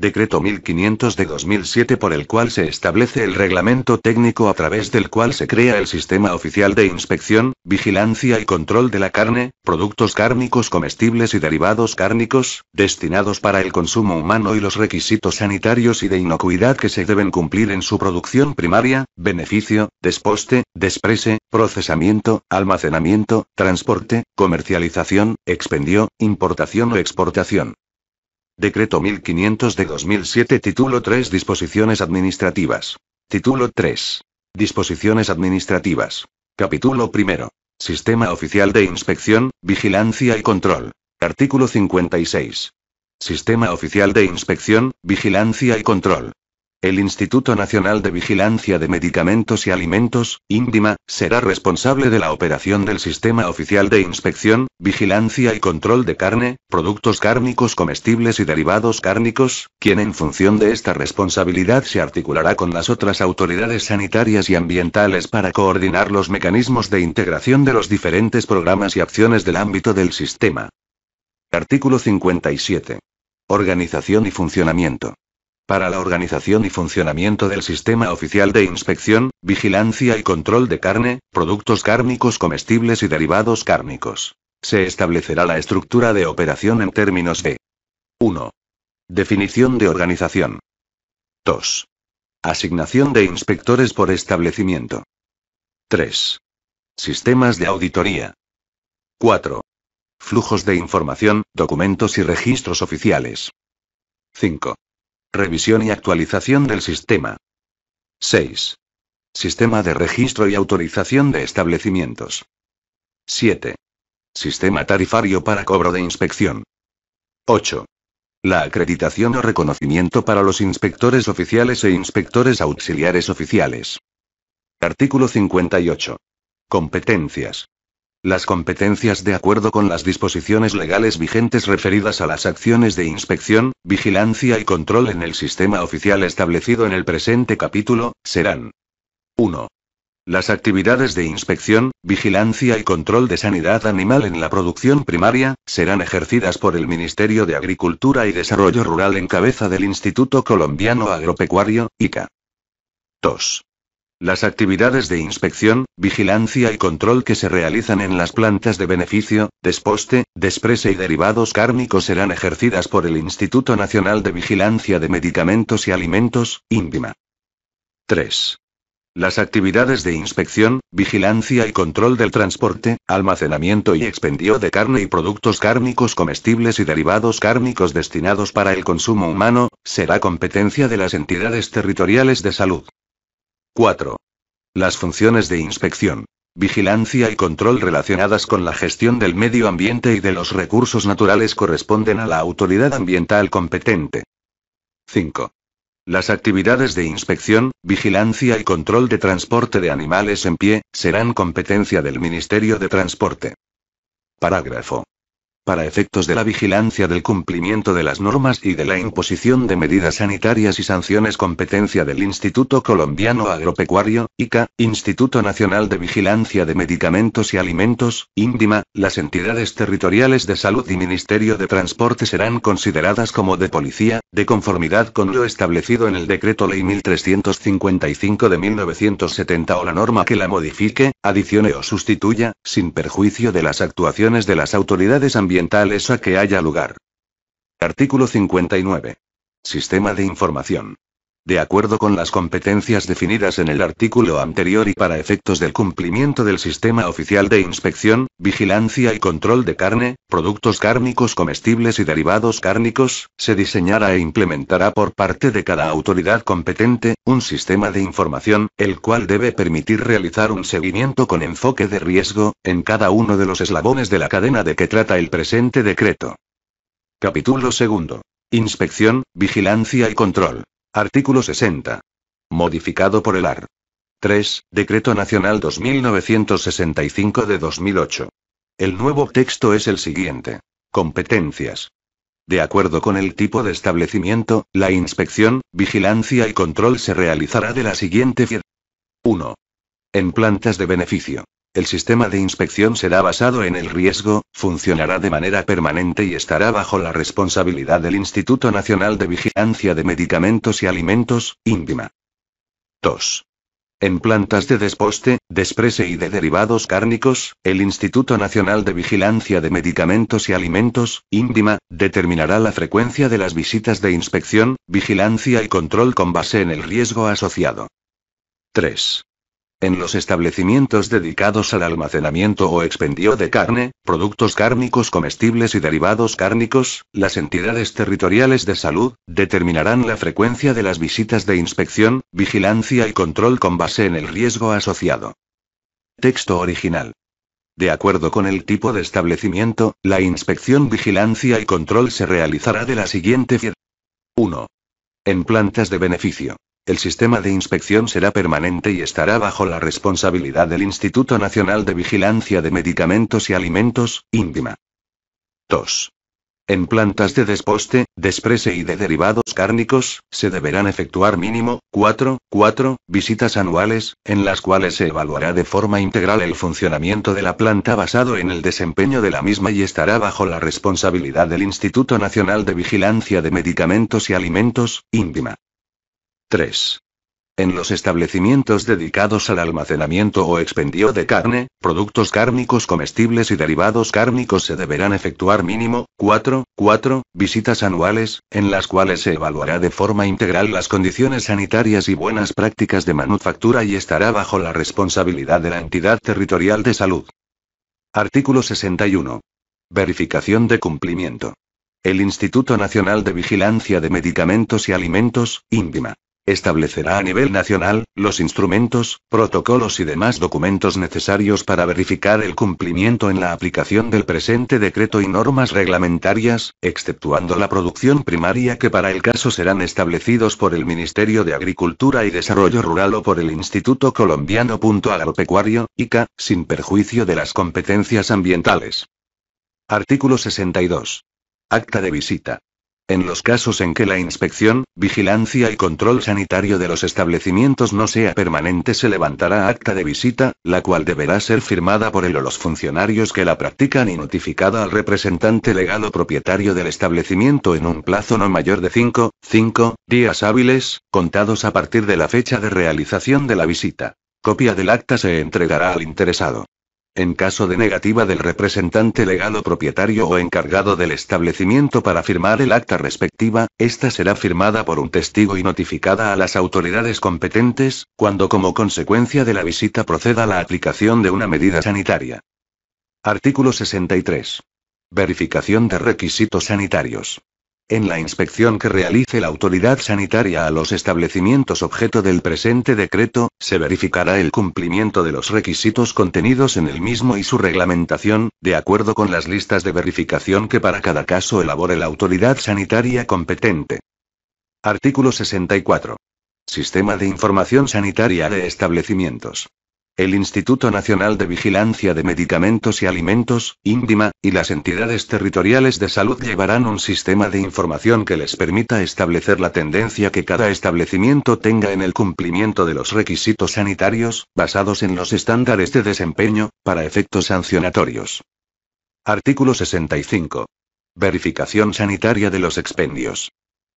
Decreto 1500 de 2007 por el cual se establece el reglamento técnico a través del cual se crea el Sistema Oficial de Inspección, Vigilancia y Control de la Carne, Productos Cárnicos Comestibles y Derivados Cárnicos, destinados para el consumo humano y los requisitos sanitarios y de inocuidad que se deben cumplir en su producción primaria, beneficio, desposte, desprese, procesamiento, almacenamiento, transporte, comercialización, expendio, importación o exportación. Decreto 1500 de 2007 Título 3 Disposiciones Administrativas. Título 3. Disposiciones Administrativas. Capítulo 1. Sistema Oficial de Inspección, Vigilancia y Control. Artículo 56. Sistema Oficial de Inspección, Vigilancia y Control. El Instituto Nacional de Vigilancia de Medicamentos y Alimentos, Índima, será responsable de la operación del Sistema Oficial de Inspección, Vigilancia y Control de Carne, Productos Cárnicos Comestibles y Derivados Cárnicos, quien en función de esta responsabilidad se articulará con las otras autoridades sanitarias y ambientales para coordinar los mecanismos de integración de los diferentes programas y acciones del ámbito del sistema. Artículo 57. Organización y funcionamiento para la organización y funcionamiento del Sistema Oficial de Inspección, Vigilancia y Control de Carne, Productos Cárnicos Comestibles y Derivados Cárnicos. Se establecerá la estructura de operación en términos de 1. Definición de organización. 2. Asignación de inspectores por establecimiento. 3. Sistemas de auditoría. 4. Flujos de información, documentos y registros oficiales. 5. Revisión y actualización del sistema. 6. Sistema de registro y autorización de establecimientos. 7. Sistema tarifario para cobro de inspección. 8. La acreditación o reconocimiento para los inspectores oficiales e inspectores auxiliares oficiales. Artículo 58. Competencias. Las competencias de acuerdo con las disposiciones legales vigentes referidas a las acciones de inspección, vigilancia y control en el sistema oficial establecido en el presente capítulo, serán 1. Las actividades de inspección, vigilancia y control de sanidad animal en la producción primaria, serán ejercidas por el Ministerio de Agricultura y Desarrollo Rural en cabeza del Instituto Colombiano Agropecuario, ICA. 2. Las actividades de inspección, vigilancia y control que se realizan en las plantas de beneficio, desposte, desprese y derivados cárnicos serán ejercidas por el Instituto Nacional de Vigilancia de Medicamentos y Alimentos, INVIMA. 3. Las actividades de inspección, vigilancia y control del transporte, almacenamiento y expendio de carne y productos cárnicos comestibles y derivados cárnicos destinados para el consumo humano, será competencia de las entidades territoriales de salud. 4. Las funciones de inspección, vigilancia y control relacionadas con la gestión del medio ambiente y de los recursos naturales corresponden a la autoridad ambiental competente. 5. Las actividades de inspección, vigilancia y control de transporte de animales en pie serán competencia del Ministerio de Transporte. Parágrafo para efectos de la vigilancia del cumplimiento de las normas y de la imposición de medidas sanitarias y sanciones competencia del Instituto Colombiano Agropecuario, ICA, Instituto Nacional de Vigilancia de Medicamentos y Alimentos, INDIMA, las entidades territoriales de salud y Ministerio de Transporte serán consideradas como de policía, de conformidad con lo establecido en el Decreto Ley 1355 de 1970 o la norma que la modifique, adicione o sustituya, sin perjuicio de las actuaciones de las autoridades ambientales ambiental esa que haya lugar. Artículo 59. Sistema de información de acuerdo con las competencias definidas en el artículo anterior y para efectos del cumplimiento del sistema oficial de inspección, vigilancia y control de carne, productos cárnicos comestibles y derivados cárnicos, se diseñará e implementará por parte de cada autoridad competente, un sistema de información, el cual debe permitir realizar un seguimiento con enfoque de riesgo, en cada uno de los eslabones de la cadena de que trata el presente decreto. Capítulo 2. Inspección, vigilancia y control. Artículo 60. Modificado por el AR. 3. Decreto Nacional 2965 de 2008. El nuevo texto es el siguiente. Competencias. De acuerdo con el tipo de establecimiento, la inspección, vigilancia y control se realizará de la siguiente 1. En plantas de beneficio. El sistema de inspección será basado en el riesgo, funcionará de manera permanente y estará bajo la responsabilidad del Instituto Nacional de Vigilancia de Medicamentos y Alimentos, INVIMA. 2. En plantas de desposte, desprese y de derivados cárnicos, el Instituto Nacional de Vigilancia de Medicamentos y Alimentos, INVIMA, determinará la frecuencia de las visitas de inspección, vigilancia y control con base en el riesgo asociado. 3. En los establecimientos dedicados al almacenamiento o expendio de carne, productos cárnicos comestibles y derivados cárnicos, las entidades territoriales de salud determinarán la frecuencia de las visitas de inspección, vigilancia y control con base en el riesgo asociado. Texto original. De acuerdo con el tipo de establecimiento, la inspección, vigilancia y control se realizará de la siguiente manera. 1. En plantas de beneficio. El sistema de inspección será permanente y estará bajo la responsabilidad del Instituto Nacional de Vigilancia de Medicamentos y Alimentos, INVIMA. 2. En plantas de desposte, desprese y de derivados cárnicos, se deberán efectuar mínimo 4, visitas anuales, en las cuales se evaluará de forma integral el funcionamiento de la planta basado en el desempeño de la misma y estará bajo la responsabilidad del Instituto Nacional de Vigilancia de Medicamentos y Alimentos, INVIMA. 3. En los establecimientos dedicados al almacenamiento o expendio de carne, productos cárnicos comestibles y derivados cárnicos se deberán efectuar mínimo 4, visitas anuales, en las cuales se evaluará de forma integral las condiciones sanitarias y buenas prácticas de manufactura y estará bajo la responsabilidad de la entidad territorial de salud. Artículo 61. Verificación de cumplimiento. El Instituto Nacional de Vigilancia de Medicamentos y Alimentos, INVIMA establecerá a nivel nacional, los instrumentos, protocolos y demás documentos necesarios para verificar el cumplimiento en la aplicación del presente decreto y normas reglamentarias, exceptuando la producción primaria que para el caso serán establecidos por el Ministerio de Agricultura y Desarrollo Rural o por el Instituto Colombiano. Agropecuario, ICA, sin perjuicio de las competencias ambientales. Artículo 62. Acta de visita. En los casos en que la inspección, vigilancia y control sanitario de los establecimientos no sea permanente se levantará acta de visita, la cual deberá ser firmada por él o los funcionarios que la practican y notificada al representante legal o propietario del establecimiento en un plazo no mayor de 5, 5 días hábiles, contados a partir de la fecha de realización de la visita. Copia del acta se entregará al interesado en caso de negativa del representante legal o propietario o encargado del establecimiento para firmar el acta respectiva, esta será firmada por un testigo y notificada a las autoridades competentes, cuando como consecuencia de la visita proceda la aplicación de una medida sanitaria. Artículo 63. Verificación de requisitos sanitarios en la inspección que realice la autoridad sanitaria a los establecimientos objeto del presente decreto, se verificará el cumplimiento de los requisitos contenidos en el mismo y su reglamentación, de acuerdo con las listas de verificación que para cada caso elabore la autoridad sanitaria competente. Artículo 64. Sistema de Información Sanitaria de Establecimientos el Instituto Nacional de Vigilancia de Medicamentos y Alimentos, INDIMA, y las entidades territoriales de salud llevarán un sistema de información que les permita establecer la tendencia que cada establecimiento tenga en el cumplimiento de los requisitos sanitarios, basados en los estándares de desempeño, para efectos sancionatorios. Artículo 65. Verificación sanitaria de los expendios.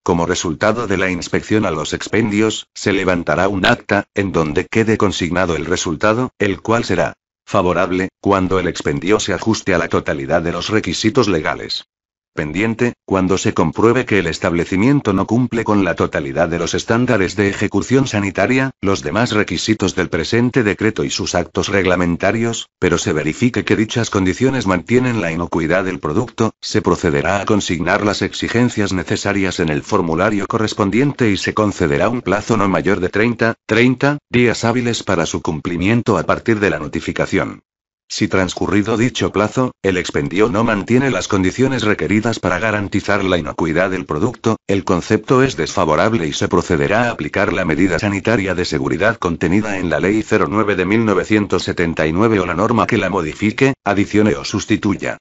Como resultado de la inspección a los expendios, se levantará un acta, en donde quede consignado el resultado, el cual será favorable, cuando el expendio se ajuste a la totalidad de los requisitos legales pendiente, cuando se compruebe que el establecimiento no cumple con la totalidad de los estándares de ejecución sanitaria, los demás requisitos del presente decreto y sus actos reglamentarios, pero se verifique que dichas condiciones mantienen la inocuidad del producto, se procederá a consignar las exigencias necesarias en el formulario correspondiente y se concederá un plazo no mayor de 30, 30 días hábiles para su cumplimiento a partir de la notificación. Si transcurrido dicho plazo, el expendio no mantiene las condiciones requeridas para garantizar la inocuidad del producto, el concepto es desfavorable y se procederá a aplicar la medida sanitaria de seguridad contenida en la Ley 09 de 1979 o la norma que la modifique, adicione o sustituya.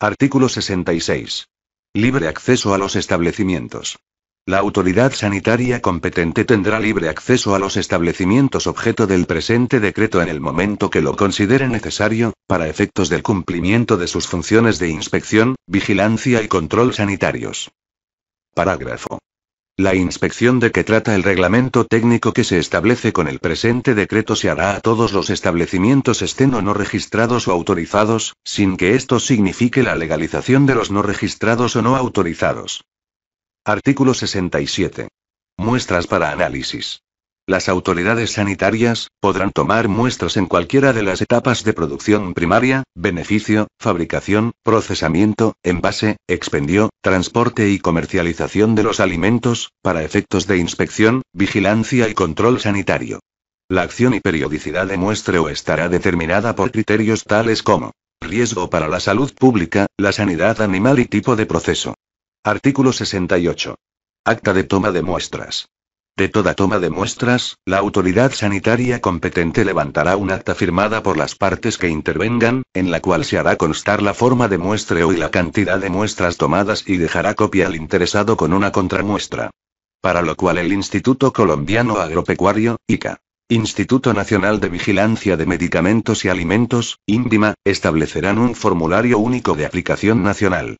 Artículo 66. Libre acceso a los establecimientos. La autoridad sanitaria competente tendrá libre acceso a los establecimientos objeto del presente decreto en el momento que lo considere necesario, para efectos del cumplimiento de sus funciones de inspección, vigilancia y control sanitarios. Parágrafo. La inspección de que trata el reglamento técnico que se establece con el presente decreto se hará a todos los establecimientos estén o no registrados o autorizados, sin que esto signifique la legalización de los no registrados o no autorizados. Artículo 67. Muestras para análisis. Las autoridades sanitarias podrán tomar muestras en cualquiera de las etapas de producción primaria, beneficio, fabricación, procesamiento, envase, expendio, transporte y comercialización de los alimentos, para efectos de inspección, vigilancia y control sanitario. La acción y periodicidad de muestreo estará determinada por criterios tales como riesgo para la salud pública, la sanidad animal y tipo de proceso. Artículo 68. Acta de toma de muestras. De toda toma de muestras, la autoridad sanitaria competente levantará un acta firmada por las partes que intervengan, en la cual se hará constar la forma de muestreo y la cantidad de muestras tomadas y dejará copia al interesado con una contramuestra. Para lo cual el Instituto Colombiano Agropecuario, ICA, Instituto Nacional de Vigilancia de Medicamentos y Alimentos, INDIMA, establecerán un formulario único de aplicación nacional.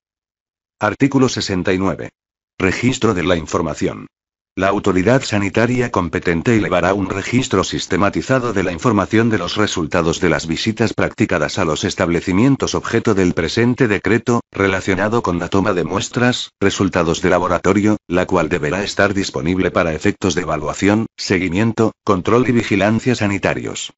Artículo 69. Registro de la información. La autoridad sanitaria competente elevará un registro sistematizado de la información de los resultados de las visitas practicadas a los establecimientos objeto del presente decreto, relacionado con la toma de muestras, resultados de laboratorio, la cual deberá estar disponible para efectos de evaluación, seguimiento, control y vigilancia sanitarios.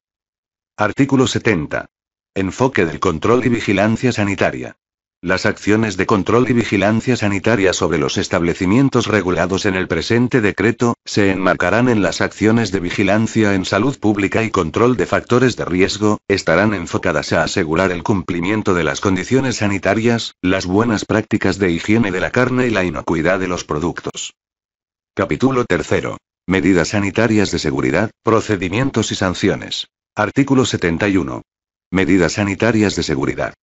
Artículo 70. Enfoque del control y vigilancia sanitaria. Las acciones de control y vigilancia sanitaria sobre los establecimientos regulados en el presente decreto, se enmarcarán en las acciones de vigilancia en salud pública y control de factores de riesgo, estarán enfocadas a asegurar el cumplimiento de las condiciones sanitarias, las buenas prácticas de higiene de la carne y la inocuidad de los productos. Capítulo 3. Medidas sanitarias de seguridad, procedimientos y sanciones. Artículo 71. Medidas sanitarias de seguridad.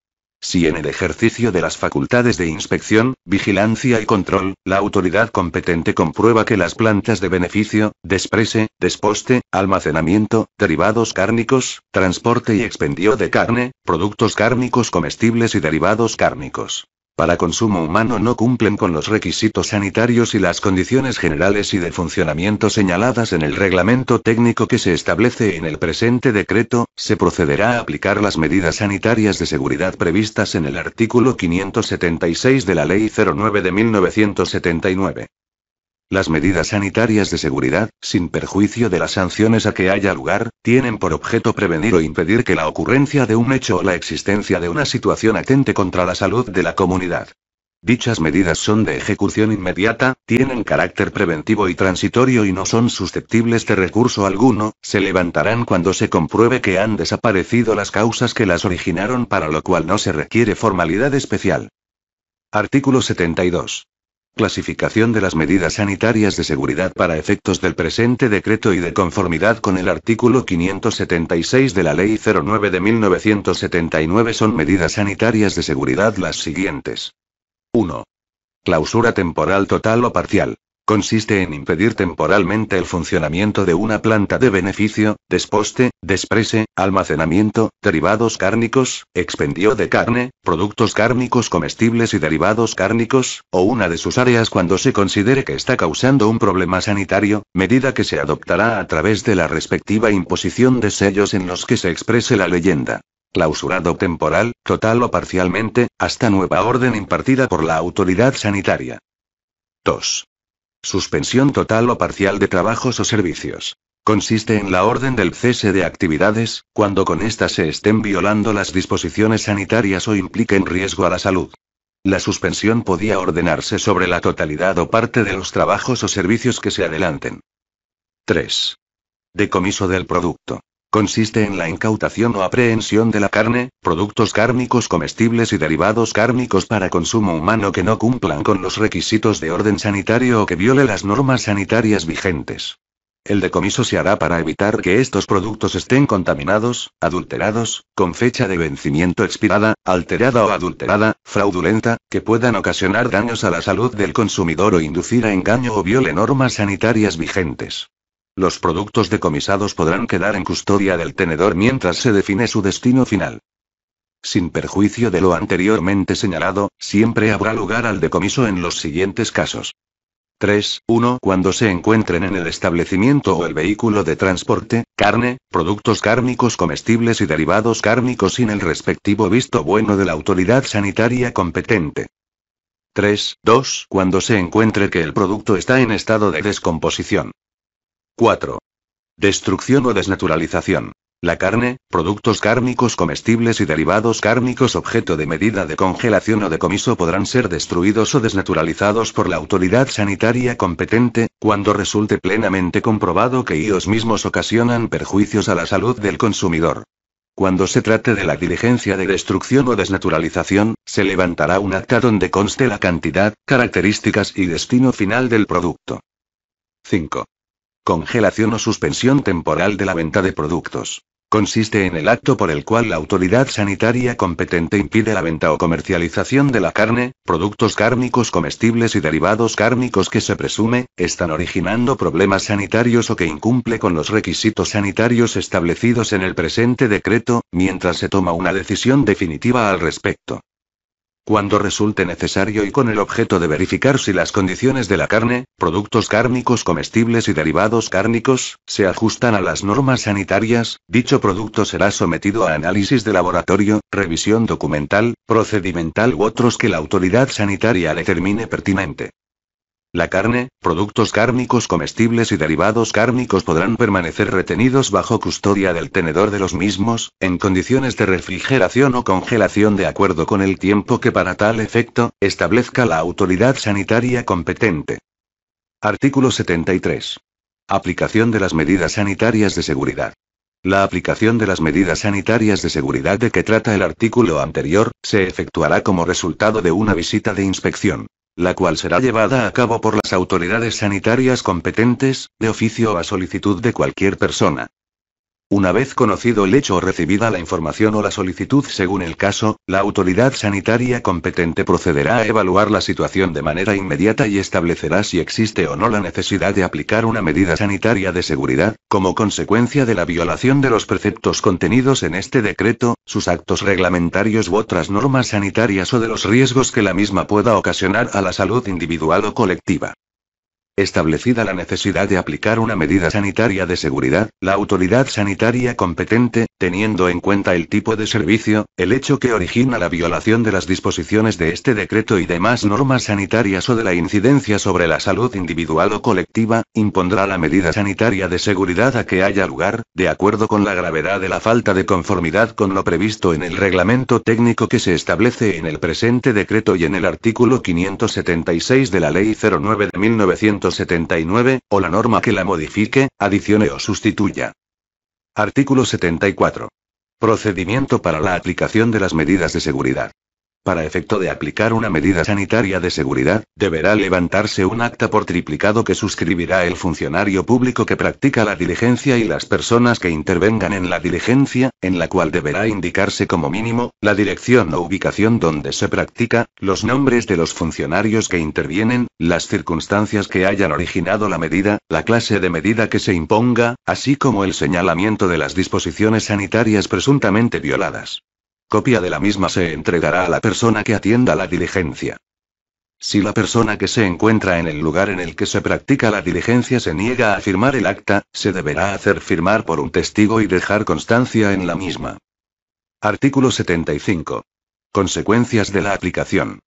Si en el ejercicio de las facultades de inspección, vigilancia y control, la autoridad competente comprueba que las plantas de beneficio, desprese, desposte, almacenamiento, derivados cárnicos, transporte y expendio de carne, productos cárnicos comestibles y derivados cárnicos, para consumo humano no cumplen con los requisitos sanitarios y las condiciones generales y de funcionamiento señaladas en el reglamento técnico que se establece en el presente decreto, se procederá a aplicar las medidas sanitarias de seguridad previstas en el artículo 576 de la Ley 09 de 1979. Las medidas sanitarias de seguridad, sin perjuicio de las sanciones a que haya lugar, tienen por objeto prevenir o impedir que la ocurrencia de un hecho o la existencia de una situación atente contra la salud de la comunidad. Dichas medidas son de ejecución inmediata, tienen carácter preventivo y transitorio y no son susceptibles de recurso alguno, se levantarán cuando se compruebe que han desaparecido las causas que las originaron para lo cual no se requiere formalidad especial. Artículo 72. Clasificación de las medidas sanitarias de seguridad para efectos del presente decreto y de conformidad con el artículo 576 de la Ley 09 de 1979 son medidas sanitarias de seguridad las siguientes. 1. Clausura temporal total o parcial. Consiste en impedir temporalmente el funcionamiento de una planta de beneficio, desposte, desprese, almacenamiento, derivados cárnicos, expendio de carne, productos cárnicos comestibles y derivados cárnicos, o una de sus áreas cuando se considere que está causando un problema sanitario, medida que se adoptará a través de la respectiva imposición de sellos en los que se exprese la leyenda clausurado temporal, total o parcialmente, hasta nueva orden impartida por la autoridad sanitaria. 2. Suspensión total o parcial de trabajos o servicios. Consiste en la orden del cese de actividades, cuando con ésta se estén violando las disposiciones sanitarias o impliquen riesgo a la salud. La suspensión podía ordenarse sobre la totalidad o parte de los trabajos o servicios que se adelanten. 3. Decomiso del producto. Consiste en la incautación o aprehensión de la carne, productos cárnicos comestibles y derivados cárnicos para consumo humano que no cumplan con los requisitos de orden sanitario o que viole las normas sanitarias vigentes. El decomiso se hará para evitar que estos productos estén contaminados, adulterados, con fecha de vencimiento expirada, alterada o adulterada, fraudulenta, que puedan ocasionar daños a la salud del consumidor o inducir a engaño o viole normas sanitarias vigentes. Los productos decomisados podrán quedar en custodia del tenedor mientras se define su destino final. Sin perjuicio de lo anteriormente señalado, siempre habrá lugar al decomiso en los siguientes casos. 3. 1. Cuando se encuentren en el establecimiento o el vehículo de transporte, carne, productos cárnicos comestibles y derivados cárnicos sin el respectivo visto bueno de la autoridad sanitaria competente. 3. 2. Cuando se encuentre que el producto está en estado de descomposición. 4. Destrucción o desnaturalización. La carne, productos cárnicos comestibles y derivados cárnicos objeto de medida de congelación o decomiso podrán ser destruidos o desnaturalizados por la autoridad sanitaria competente, cuando resulte plenamente comprobado que ellos mismos ocasionan perjuicios a la salud del consumidor. Cuando se trate de la diligencia de destrucción o desnaturalización, se levantará un acta donde conste la cantidad, características y destino final del producto. 5. Congelación o suspensión temporal de la venta de productos. Consiste en el acto por el cual la autoridad sanitaria competente impide la venta o comercialización de la carne, productos cárnicos comestibles y derivados cárnicos que se presume, están originando problemas sanitarios o que incumple con los requisitos sanitarios establecidos en el presente decreto, mientras se toma una decisión definitiva al respecto. Cuando resulte necesario y con el objeto de verificar si las condiciones de la carne, productos cárnicos comestibles y derivados cárnicos, se ajustan a las normas sanitarias, dicho producto será sometido a análisis de laboratorio, revisión documental, procedimental u otros que la autoridad sanitaria determine pertinente. La carne, productos cárnicos comestibles y derivados cárnicos podrán permanecer retenidos bajo custodia del tenedor de los mismos, en condiciones de refrigeración o congelación de acuerdo con el tiempo que para tal efecto, establezca la autoridad sanitaria competente. Artículo 73. Aplicación de las medidas sanitarias de seguridad. La aplicación de las medidas sanitarias de seguridad de que trata el artículo anterior, se efectuará como resultado de una visita de inspección la cual será llevada a cabo por las autoridades sanitarias competentes, de oficio o a solicitud de cualquier persona. Una vez conocido el hecho o recibida la información o la solicitud según el caso, la autoridad sanitaria competente procederá a evaluar la situación de manera inmediata y establecerá si existe o no la necesidad de aplicar una medida sanitaria de seguridad, como consecuencia de la violación de los preceptos contenidos en este decreto, sus actos reglamentarios u otras normas sanitarias o de los riesgos que la misma pueda ocasionar a la salud individual o colectiva. Establecida la necesidad de aplicar una medida sanitaria de seguridad, la autoridad sanitaria competente, teniendo en cuenta el tipo de servicio, el hecho que origina la violación de las disposiciones de este decreto y demás normas sanitarias o de la incidencia sobre la salud individual o colectiva, impondrá la medida sanitaria de seguridad a que haya lugar, de acuerdo con la gravedad de la falta de conformidad con lo previsto en el reglamento técnico que se establece en el presente decreto y en el artículo 576 de la Ley 09 de 1900 79, o la norma que la modifique, adicione o sustituya. Artículo 74. Procedimiento para la aplicación de las medidas de seguridad. Para efecto de aplicar una medida sanitaria de seguridad, deberá levantarse un acta por triplicado que suscribirá el funcionario público que practica la diligencia y las personas que intervengan en la diligencia, en la cual deberá indicarse como mínimo, la dirección o ubicación donde se practica, los nombres de los funcionarios que intervienen, las circunstancias que hayan originado la medida, la clase de medida que se imponga, así como el señalamiento de las disposiciones sanitarias presuntamente violadas. Copia de la misma se entregará a la persona que atienda la diligencia. Si la persona que se encuentra en el lugar en el que se practica la diligencia se niega a firmar el acta, se deberá hacer firmar por un testigo y dejar constancia en la misma. Artículo 75. Consecuencias de la aplicación.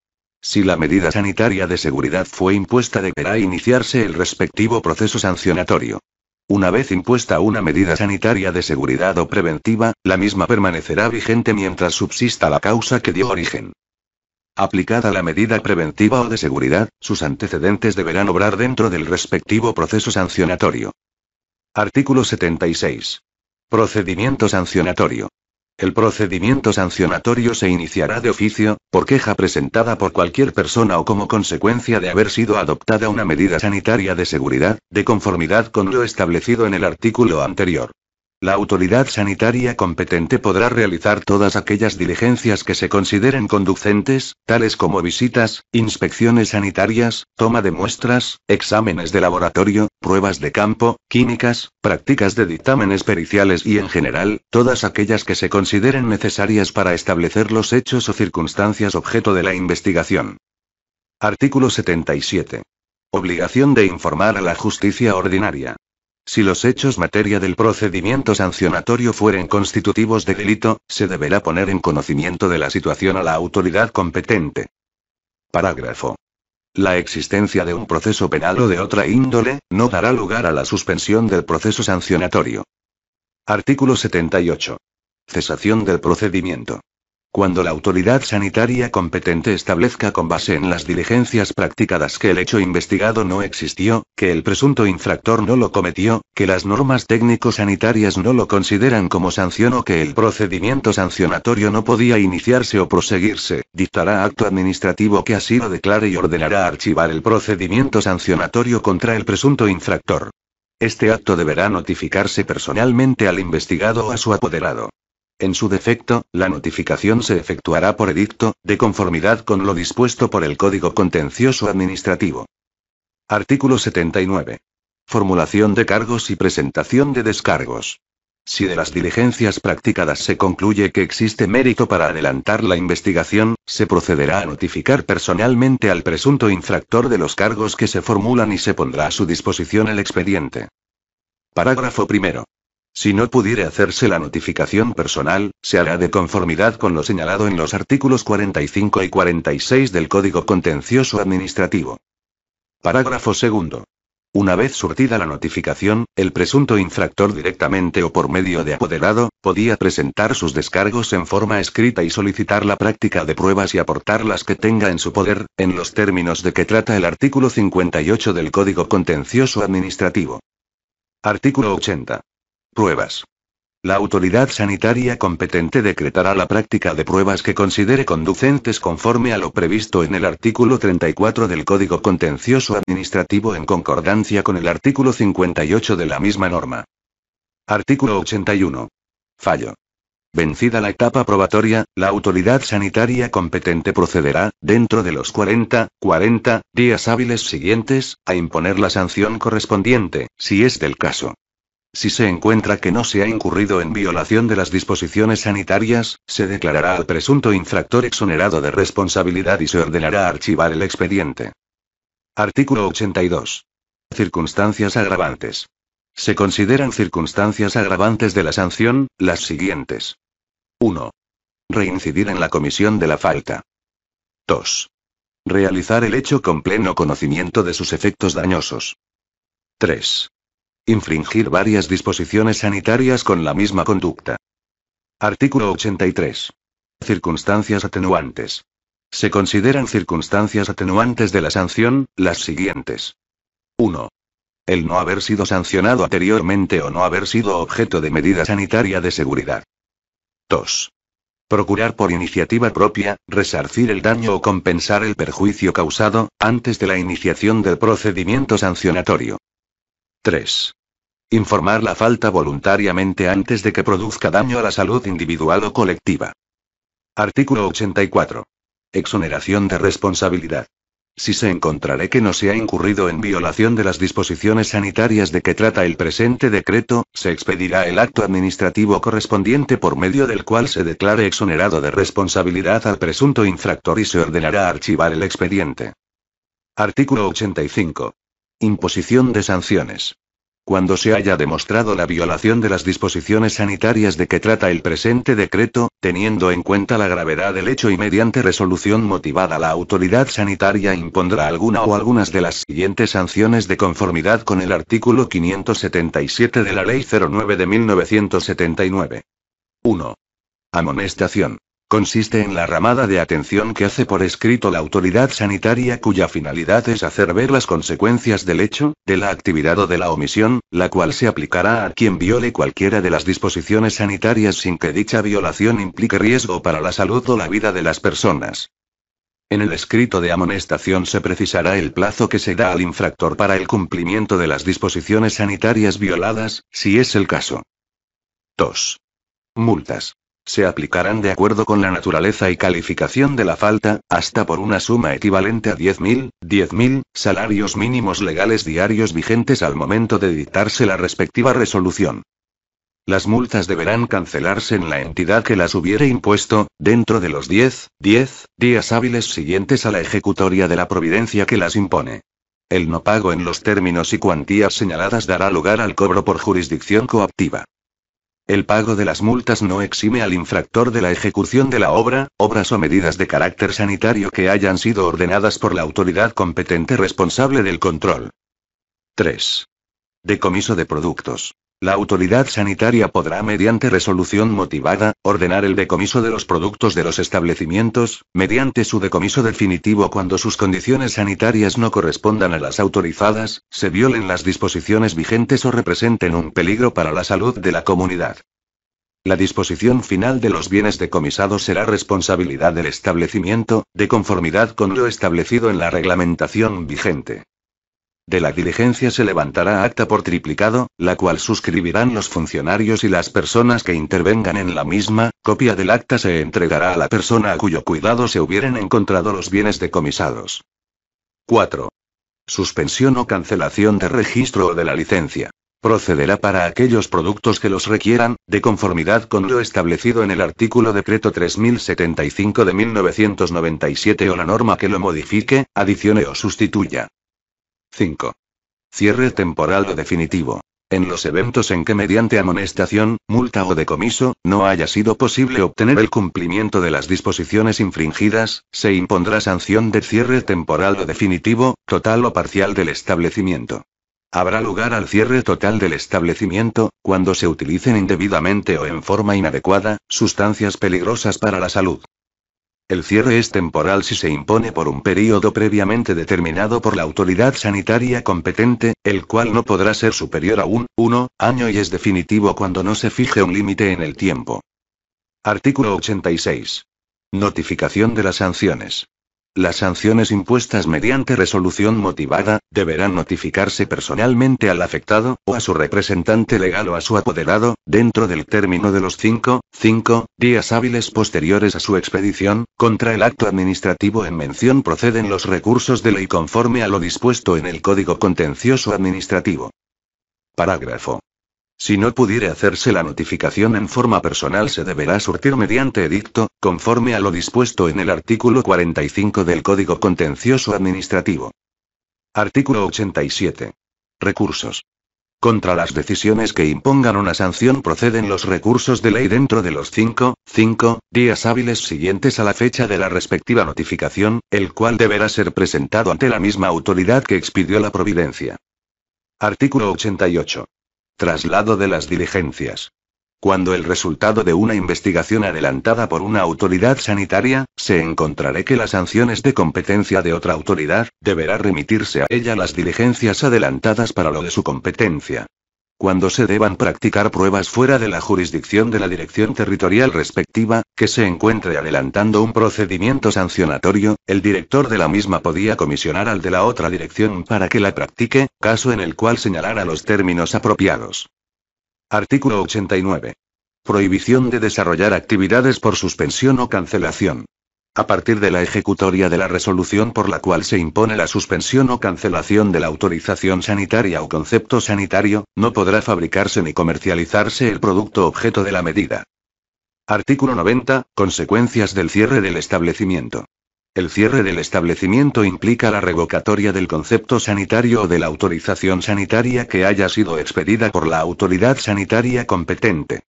Si la medida sanitaria de seguridad fue impuesta deberá iniciarse el respectivo proceso sancionatorio. Una vez impuesta una medida sanitaria de seguridad o preventiva, la misma permanecerá vigente mientras subsista la causa que dio origen. Aplicada la medida preventiva o de seguridad, sus antecedentes deberán obrar dentro del respectivo proceso sancionatorio. Artículo 76. Procedimiento sancionatorio. El procedimiento sancionatorio se iniciará de oficio, por queja presentada por cualquier persona o como consecuencia de haber sido adoptada una medida sanitaria de seguridad, de conformidad con lo establecido en el artículo anterior. La autoridad sanitaria competente podrá realizar todas aquellas diligencias que se consideren conducentes, tales como visitas, inspecciones sanitarias, toma de muestras, exámenes de laboratorio, pruebas de campo, químicas, prácticas de dictámenes periciales y en general, todas aquellas que se consideren necesarias para establecer los hechos o circunstancias objeto de la investigación. Artículo 77. Obligación de informar a la justicia ordinaria. Si los hechos materia del procedimiento sancionatorio fueren constitutivos de delito, se deberá poner en conocimiento de la situación a la autoridad competente. Parágrafo. La existencia de un proceso penal o de otra índole, no dará lugar a la suspensión del proceso sancionatorio. Artículo 78. Cesación del procedimiento. Cuando la autoridad sanitaria competente establezca con base en las diligencias practicadas que el hecho investigado no existió, que el presunto infractor no lo cometió, que las normas técnico-sanitarias no lo consideran como sanción o que el procedimiento sancionatorio no podía iniciarse o proseguirse, dictará acto administrativo que así lo declare y ordenará archivar el procedimiento sancionatorio contra el presunto infractor. Este acto deberá notificarse personalmente al investigado o a su apoderado. En su defecto, la notificación se efectuará por edicto, de conformidad con lo dispuesto por el Código Contencioso Administrativo. Artículo 79. Formulación de cargos y presentación de descargos. Si de las diligencias practicadas se concluye que existe mérito para adelantar la investigación, se procederá a notificar personalmente al presunto infractor de los cargos que se formulan y se pondrá a su disposición el expediente. Parágrafo primero. Si no pudiere hacerse la notificación personal, se hará de conformidad con lo señalado en los artículos 45 y 46 del Código Contencioso Administrativo. Parágrafo segundo. Una vez surtida la notificación, el presunto infractor directamente o por medio de apoderado, podía presentar sus descargos en forma escrita y solicitar la práctica de pruebas y aportar las que tenga en su poder, en los términos de que trata el artículo 58 del Código Contencioso Administrativo. Artículo 80. Pruebas. La autoridad sanitaria competente decretará la práctica de pruebas que considere conducentes conforme a lo previsto en el artículo 34 del Código Contencioso Administrativo en concordancia con el artículo 58 de la misma norma. Artículo 81. Fallo. Vencida la etapa probatoria, la autoridad sanitaria competente procederá, dentro de los 40, 40 días hábiles siguientes, a imponer la sanción correspondiente, si es del caso. Si se encuentra que no se ha incurrido en violación de las disposiciones sanitarias, se declarará al presunto infractor exonerado de responsabilidad y se ordenará archivar el expediente. Artículo 82. Circunstancias agravantes. Se consideran circunstancias agravantes de la sanción, las siguientes. 1. Reincidir en la comisión de la falta. 2. Realizar el hecho con pleno conocimiento de sus efectos dañosos. 3. Infringir varias disposiciones sanitarias con la misma conducta. Artículo 83. Circunstancias atenuantes. Se consideran circunstancias atenuantes de la sanción, las siguientes. 1. El no haber sido sancionado anteriormente o no haber sido objeto de medida sanitaria de seguridad. 2. Procurar por iniciativa propia, resarcir el daño o compensar el perjuicio causado, antes de la iniciación del procedimiento sancionatorio. 3. Informar la falta voluntariamente antes de que produzca daño a la salud individual o colectiva. Artículo 84. Exoneración de responsabilidad. Si se encontraré que no se ha incurrido en violación de las disposiciones sanitarias de que trata el presente decreto, se expedirá el acto administrativo correspondiente por medio del cual se declare exonerado de responsabilidad al presunto infractor y se ordenará archivar el expediente. Artículo 85. Imposición de sanciones. Cuando se haya demostrado la violación de las disposiciones sanitarias de que trata el presente decreto, teniendo en cuenta la gravedad del hecho y mediante resolución motivada, la autoridad sanitaria impondrá alguna o algunas de las siguientes sanciones de conformidad con el artículo 577 de la Ley 09 de 1979. 1. Amonestación. Consiste en la ramada de atención que hace por escrito la autoridad sanitaria cuya finalidad es hacer ver las consecuencias del hecho, de la actividad o de la omisión, la cual se aplicará a quien viole cualquiera de las disposiciones sanitarias sin que dicha violación implique riesgo para la salud o la vida de las personas. En el escrito de amonestación se precisará el plazo que se da al infractor para el cumplimiento de las disposiciones sanitarias violadas, si es el caso. 2. Multas se aplicarán de acuerdo con la naturaleza y calificación de la falta, hasta por una suma equivalente a 10.000, 10.000, salarios mínimos legales diarios vigentes al momento de dictarse la respectiva resolución. Las multas deberán cancelarse en la entidad que las hubiere impuesto, dentro de los 10, 10 días hábiles siguientes a la ejecutoria de la providencia que las impone. El no pago en los términos y cuantías señaladas dará lugar al cobro por jurisdicción coactiva. El pago de las multas no exime al infractor de la ejecución de la obra, obras o medidas de carácter sanitario que hayan sido ordenadas por la autoridad competente responsable del control. 3. Decomiso de productos. La autoridad sanitaria podrá, mediante resolución motivada, ordenar el decomiso de los productos de los establecimientos, mediante su decomiso definitivo cuando sus condiciones sanitarias no correspondan a las autorizadas, se violen las disposiciones vigentes o representen un peligro para la salud de la comunidad. La disposición final de los bienes decomisados será responsabilidad del establecimiento, de conformidad con lo establecido en la reglamentación vigente. De la diligencia se levantará acta por triplicado, la cual suscribirán los funcionarios y las personas que intervengan en la misma, copia del acta se entregará a la persona a cuyo cuidado se hubieran encontrado los bienes decomisados. 4. Suspensión o cancelación de registro o de la licencia. Procederá para aquellos productos que los requieran, de conformidad con lo establecido en el artículo decreto 3075 de 1997 o la norma que lo modifique, adicione o sustituya. 5. Cierre temporal o definitivo. En los eventos en que mediante amonestación, multa o decomiso, no haya sido posible obtener el cumplimiento de las disposiciones infringidas, se impondrá sanción de cierre temporal o definitivo, total o parcial del establecimiento. Habrá lugar al cierre total del establecimiento, cuando se utilicen indebidamente o en forma inadecuada, sustancias peligrosas para la salud. El cierre es temporal si se impone por un periodo previamente determinado por la autoridad sanitaria competente, el cual no podrá ser superior a un 1 año y es definitivo cuando no se fije un límite en el tiempo. Artículo 86. Notificación de las sanciones. Las sanciones impuestas mediante resolución motivada, deberán notificarse personalmente al afectado, o a su representante legal o a su apoderado, dentro del término de los 5, 5 días hábiles posteriores a su expedición. Contra el acto administrativo en mención proceden los recursos de ley conforme a lo dispuesto en el Código Contencioso Administrativo. Parágrafo si no pudiere hacerse la notificación en forma personal se deberá surtir mediante edicto, conforme a lo dispuesto en el artículo 45 del Código Contencioso Administrativo. Artículo 87. Recursos. Contra las decisiones que impongan una sanción proceden los recursos de ley dentro de los 5, 5 días hábiles siguientes a la fecha de la respectiva notificación, el cual deberá ser presentado ante la misma autoridad que expidió la providencia. Artículo 88. Traslado de las diligencias. Cuando el resultado de una investigación adelantada por una autoridad sanitaria, se encontraré que las sanciones de competencia de otra autoridad, deberá remitirse a ella las diligencias adelantadas para lo de su competencia cuando se deban practicar pruebas fuera de la jurisdicción de la dirección territorial respectiva, que se encuentre adelantando un procedimiento sancionatorio, el director de la misma podía comisionar al de la otra dirección para que la practique, caso en el cual señalara los términos apropiados. Artículo 89. Prohibición de desarrollar actividades por suspensión o cancelación. A partir de la ejecutoria de la resolución por la cual se impone la suspensión o cancelación de la autorización sanitaria o concepto sanitario, no podrá fabricarse ni comercializarse el producto objeto de la medida. Artículo 90. Consecuencias del cierre del establecimiento. El cierre del establecimiento implica la revocatoria del concepto sanitario o de la autorización sanitaria que haya sido expedida por la autoridad sanitaria competente.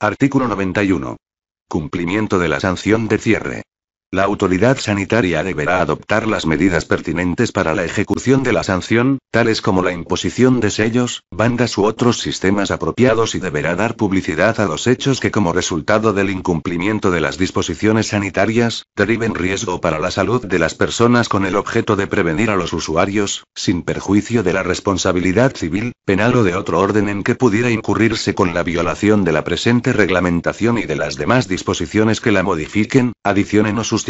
Artículo 91. Cumplimiento de la sanción de cierre. La autoridad sanitaria deberá adoptar las medidas pertinentes para la ejecución de la sanción, tales como la imposición de sellos, bandas u otros sistemas apropiados y deberá dar publicidad a los hechos que como resultado del incumplimiento de las disposiciones sanitarias, deriven riesgo para la salud de las personas con el objeto de prevenir a los usuarios, sin perjuicio de la responsabilidad civil, penal o de otro orden en que pudiera incurrirse con la violación de la presente reglamentación y de las demás disposiciones que la modifiquen, adicionen o sus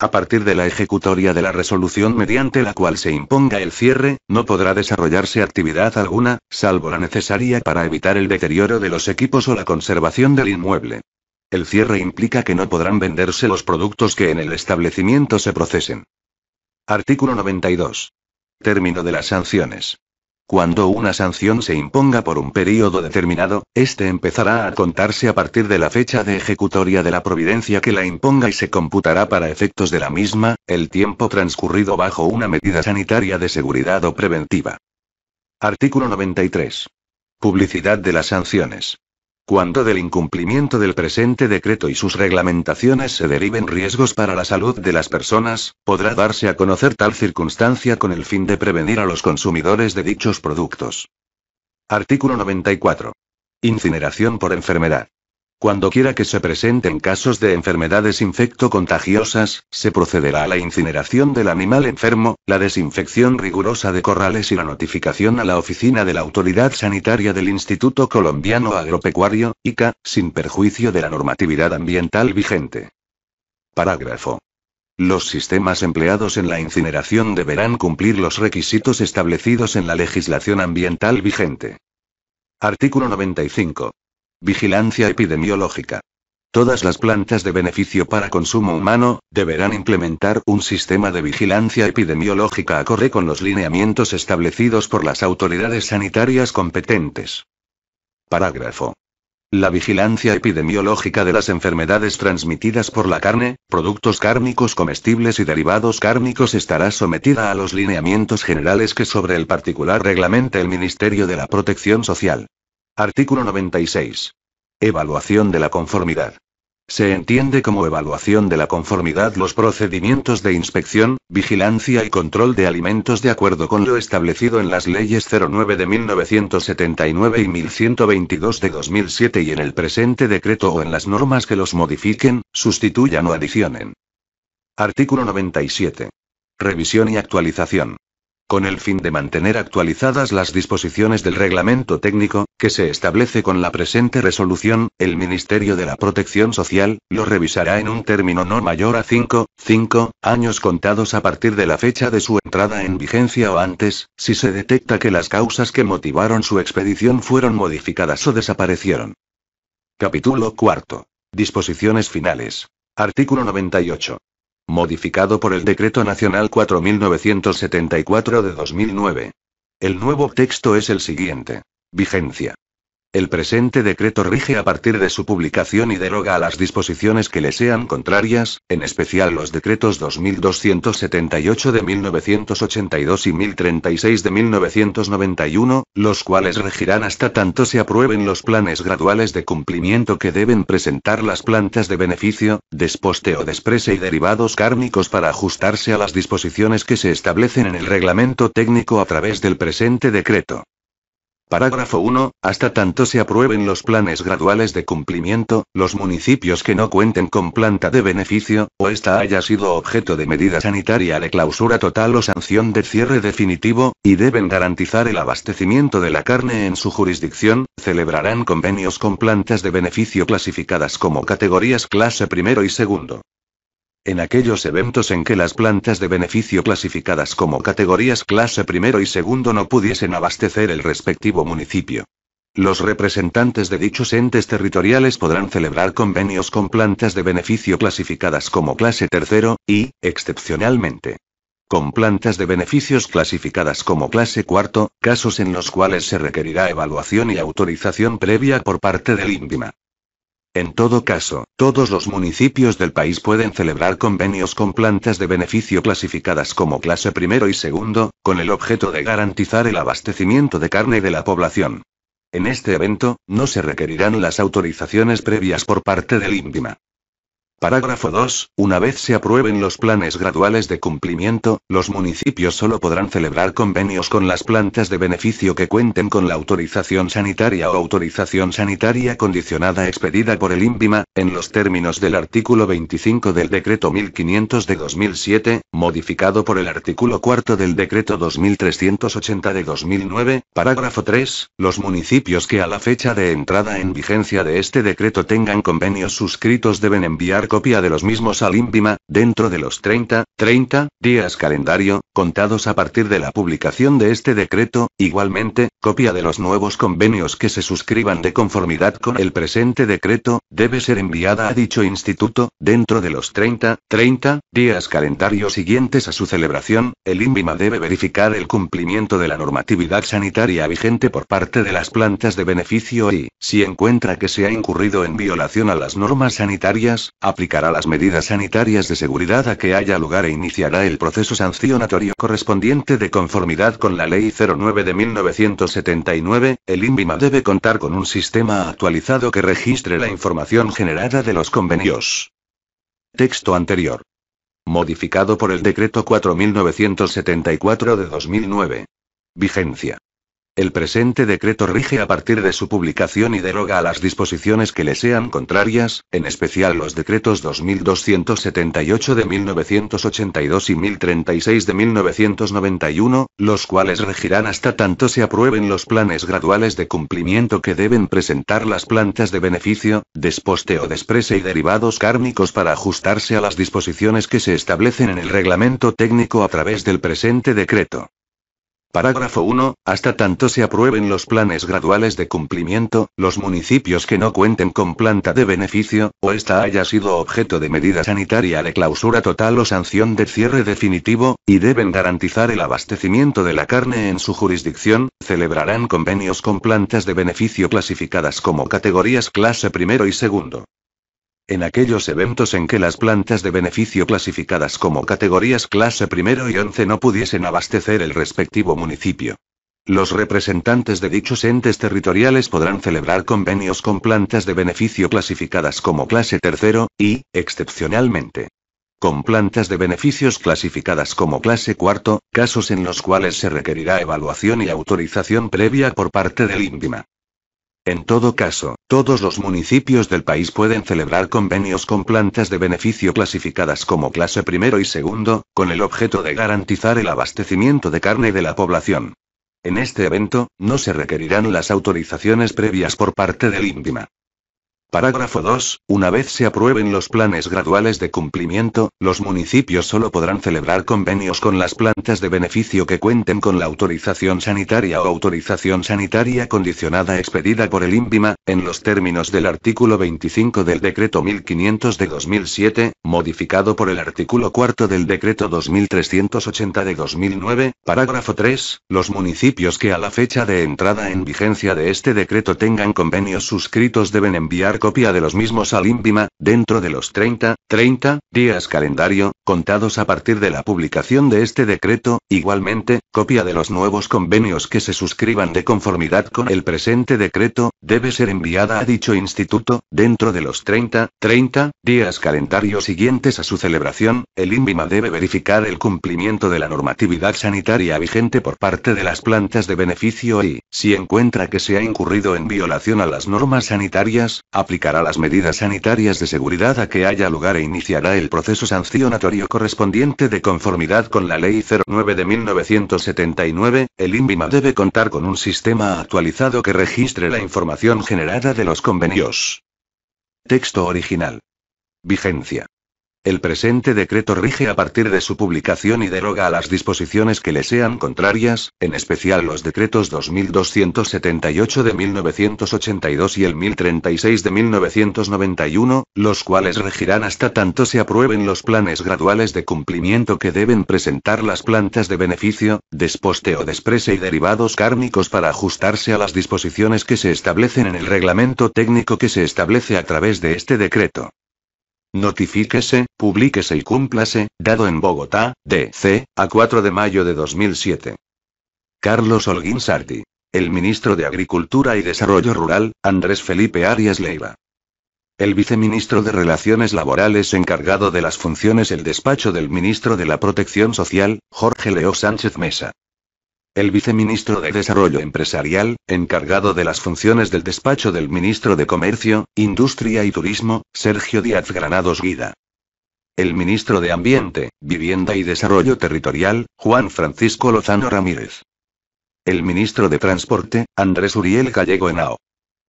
a partir de la ejecutoria de la resolución mediante la cual se imponga el cierre, no podrá desarrollarse actividad alguna, salvo la necesaria para evitar el deterioro de los equipos o la conservación del inmueble. El cierre implica que no podrán venderse los productos que en el establecimiento se procesen. Artículo 92. Término de las sanciones. Cuando una sanción se imponga por un periodo determinado, este empezará a contarse a partir de la fecha de ejecutoria de la providencia que la imponga y se computará para efectos de la misma, el tiempo transcurrido bajo una medida sanitaria de seguridad o preventiva. Artículo 93. Publicidad de las sanciones cuando del incumplimiento del presente decreto y sus reglamentaciones se deriven riesgos para la salud de las personas, podrá darse a conocer tal circunstancia con el fin de prevenir a los consumidores de dichos productos. Artículo 94. Incineración por enfermedad. Cuando quiera que se presenten casos de enfermedades infecto-contagiosas, se procederá a la incineración del animal enfermo, la desinfección rigurosa de corrales y la notificación a la oficina de la Autoridad Sanitaria del Instituto Colombiano Agropecuario, ICA, sin perjuicio de la normatividad ambiental vigente. Parágrafo. Los sistemas empleados en la incineración deberán cumplir los requisitos establecidos en la legislación ambiental vigente. Artículo 95. Vigilancia epidemiológica. Todas las plantas de beneficio para consumo humano deberán implementar un sistema de vigilancia epidemiológica acorde con los lineamientos establecidos por las autoridades sanitarias competentes. Parágrafo. La vigilancia epidemiológica de las enfermedades transmitidas por la carne, productos cárnicos comestibles y derivados cárnicos estará sometida a los lineamientos generales que sobre el particular reglamente el Ministerio de la Protección Social. Artículo 96. Evaluación de la conformidad. Se entiende como evaluación de la conformidad los procedimientos de inspección, vigilancia y control de alimentos de acuerdo con lo establecido en las leyes 09 de 1979 y 1122 de 2007 y en el presente decreto o en las normas que los modifiquen, sustituyan o adicionen. Artículo 97. Revisión y actualización con el fin de mantener actualizadas las disposiciones del reglamento técnico, que se establece con la presente resolución, el Ministerio de la Protección Social, lo revisará en un término no mayor a 5, 5 años contados a partir de la fecha de su entrada en vigencia o antes, si se detecta que las causas que motivaron su expedición fueron modificadas o desaparecieron. Capítulo 4. Disposiciones finales. Artículo 98 modificado por el Decreto Nacional 4974 de 2009. El nuevo texto es el siguiente. Vigencia. El presente decreto rige a partir de su publicación y deroga a las disposiciones que le sean contrarias, en especial los decretos 2278 de 1982 y 1036 de 1991, los cuales regirán hasta tanto se aprueben los planes graduales de cumplimiento que deben presentar las plantas de beneficio, desposte o desprese y derivados cárnicos para ajustarse a las disposiciones que se establecen en el reglamento técnico a través del presente decreto. Parágrafo 1. Hasta tanto se aprueben los planes graduales de cumplimiento, los municipios que no cuenten con planta de beneficio, o esta haya sido objeto de medida sanitaria de clausura total o sanción de cierre definitivo, y deben garantizar el abastecimiento de la carne en su jurisdicción, celebrarán convenios con plantas de beneficio clasificadas como categorías clase primero y segundo. En aquellos eventos en que las plantas de beneficio clasificadas como categorías clase primero y segundo no pudiesen abastecer el respectivo municipio. Los representantes de dichos entes territoriales podrán celebrar convenios con plantas de beneficio clasificadas como clase tercero, y, excepcionalmente, con plantas de beneficios clasificadas como clase cuarto, casos en los cuales se requerirá evaluación y autorización previa por parte del INVIMA. En todo caso, todos los municipios del país pueden celebrar convenios con plantas de beneficio clasificadas como clase primero y segundo, con el objeto de garantizar el abastecimiento de carne de la población. En este evento, no se requerirán las autorizaciones previas por parte del INVIMA. Parágrafo 2. Una vez se aprueben los planes graduales de cumplimiento, los municipios solo podrán celebrar convenios con las plantas de beneficio que cuenten con la autorización sanitaria o autorización sanitaria condicionada expedida por el INVIMA, en los términos del artículo 25 del Decreto 1500 de 2007, modificado por el artículo 4 del Decreto 2380 de 2009. Parágrafo 3. Los municipios que a la fecha de entrada en vigencia de este decreto tengan convenios suscritos deben enviar copia de los mismos al INVIMA, dentro de los 30, 30 días calendario, contados a partir de la publicación de este decreto, igualmente, copia de los nuevos convenios que se suscriban de conformidad con el presente decreto, debe ser enviada a dicho instituto, dentro de los 30, 30 días calendario siguientes a su celebración, el INVIMA debe verificar el cumplimiento de la normatividad sanitaria vigente por parte de las plantas de beneficio y, si encuentra que se ha incurrido en violación a las normas sanitarias, aplicará las medidas sanitarias de seguridad a que haya lugar e iniciará el proceso sancionatorio correspondiente de conformidad con la Ley 09 de 1979. El INVIMA debe contar con un sistema actualizado que registre la información generada de los convenios. Texto anterior. Modificado por el Decreto 4974 de 2009. Vigencia. El presente decreto rige a partir de su publicación y deroga a las disposiciones que le sean contrarias, en especial los decretos 2278 de 1982 y 1036 de 1991, los cuales regirán hasta tanto se aprueben los planes graduales de cumplimiento que deben presentar las plantas de beneficio, desposte o desprese y derivados cárnicos para ajustarse a las disposiciones que se establecen en el reglamento técnico a través del presente decreto. Parágrafo 1. Hasta tanto se aprueben los planes graduales de cumplimiento, los municipios que no cuenten con planta de beneficio, o esta haya sido objeto de medida sanitaria de clausura total o sanción de cierre definitivo, y deben garantizar el abastecimiento de la carne en su jurisdicción, celebrarán convenios con plantas de beneficio clasificadas como categorías clase primero y segundo. En aquellos eventos en que las plantas de beneficio clasificadas como categorías clase primero y 11 no pudiesen abastecer el respectivo municipio. Los representantes de dichos entes territoriales podrán celebrar convenios con plantas de beneficio clasificadas como clase tercero, y, excepcionalmente, con plantas de beneficios clasificadas como clase cuarto, casos en los cuales se requerirá evaluación y autorización previa por parte del índima. En todo caso, todos los municipios del país pueden celebrar convenios con plantas de beneficio clasificadas como clase primero y segundo, con el objeto de garantizar el abastecimiento de carne de la población. En este evento, no se requerirán las autorizaciones previas por parte del INVIMA. Parágrafo 2. Una vez se aprueben los planes graduales de cumplimiento, los municipios solo podrán celebrar convenios con las plantas de beneficio que cuenten con la autorización sanitaria o autorización sanitaria condicionada expedida por el INVIMA, en los términos del artículo 25 del decreto 1500 de 2007, modificado por el artículo 4 del decreto 2380 de 2009. Parágrafo 3. Los municipios que a la fecha de entrada en vigencia de este decreto tengan convenios suscritos deben enviar copia de los mismos al INPIMA, dentro de los 30, 30 días calendario, contados a partir de la publicación de este decreto, igualmente, copia de los nuevos convenios que se suscriban de conformidad con el presente decreto, debe ser enviada a dicho instituto, dentro de los 30, 30 días calendario siguientes a su celebración, el INPIMA debe verificar el cumplimiento de la normatividad sanitaria vigente por parte de las plantas de beneficio y, si encuentra que se ha incurrido en violación a las normas sanitarias, Explicará las medidas sanitarias de seguridad a que haya lugar e iniciará el proceso sancionatorio correspondiente de conformidad con la Ley 09 de 1979. El INVIMA debe contar con un sistema actualizado que registre la información generada de los convenios. Texto original. Vigencia. El presente decreto rige a partir de su publicación y deroga a las disposiciones que le sean contrarias, en especial los decretos 2278 de 1982 y el 1036 de 1991, los cuales regirán hasta tanto se aprueben los planes graduales de cumplimiento que deben presentar las plantas de beneficio, desposte o desprese y derivados cárnicos para ajustarse a las disposiciones que se establecen en el reglamento técnico que se establece a través de este decreto. Notifíquese, publíquese y cúmplase, dado en Bogotá, D.C., a 4 de mayo de 2007. Carlos Holguín Sardi. El ministro de Agricultura y Desarrollo Rural, Andrés Felipe Arias Leiva. El viceministro de Relaciones Laborales encargado de las funciones el despacho del ministro de la Protección Social, Jorge Leo Sánchez Mesa. El viceministro de Desarrollo Empresarial, encargado de las funciones del despacho del ministro de Comercio, Industria y Turismo, Sergio Díaz Granados Guida. El ministro de Ambiente, Vivienda y Desarrollo Territorial, Juan Francisco Lozano Ramírez. El ministro de Transporte, Andrés Uriel Gallego Enao.